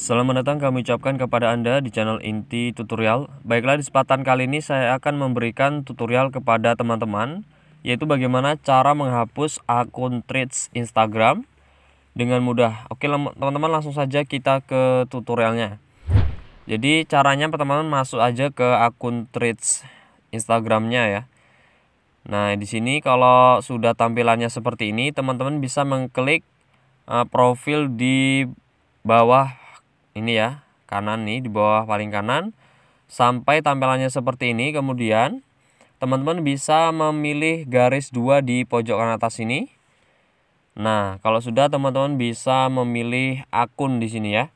Selamat datang kami ucapkan kepada Anda di channel Inti Tutorial. Baiklah di kesempatan kali ini saya akan memberikan tutorial kepada teman-teman yaitu bagaimana cara menghapus akun threads Instagram dengan mudah. Oke teman-teman langsung saja kita ke tutorialnya. Jadi caranya teman-teman masuk aja ke akun threads Instagramnya ya. Nah di sini kalau sudah tampilannya seperti ini teman-teman bisa mengklik eh, profil di bawah ini ya kanan nih di bawah paling kanan sampai tampilannya seperti ini kemudian teman-teman bisa memilih garis dua di pojok kanan atas ini nah kalau sudah teman-teman bisa memilih akun di sini ya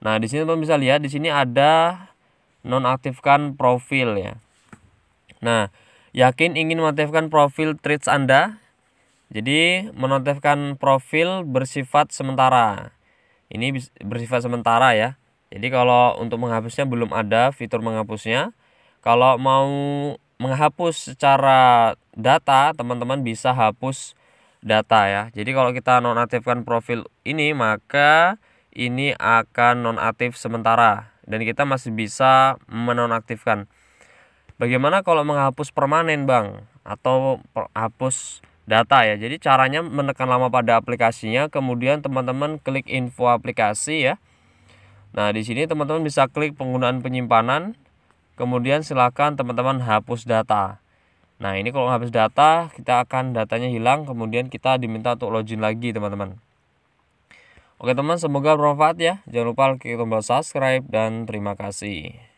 nah di sini teman-teman bisa lihat di sini ada nonaktifkan profil ya nah yakin ingin mengaktifkan profil tweets anda jadi menonaktifkan profil bersifat sementara ini bersifat sementara ya jadi kalau untuk menghapusnya belum ada fitur menghapusnya kalau mau menghapus secara data teman-teman bisa hapus data ya jadi kalau kita nonaktifkan profil ini maka ini akan nonaktif sementara dan kita masih bisa menonaktifkan bagaimana kalau menghapus permanen bang atau hapus data ya. Jadi caranya menekan lama pada aplikasinya, kemudian teman-teman klik info aplikasi ya. Nah, di sini teman-teman bisa klik penggunaan penyimpanan, kemudian silakan teman-teman hapus data. Nah, ini kalau hapus data, kita akan datanya hilang, kemudian kita diminta untuk login lagi, teman-teman. Oke, teman, semoga bermanfaat ya. Jangan lupa klik tombol subscribe dan terima kasih.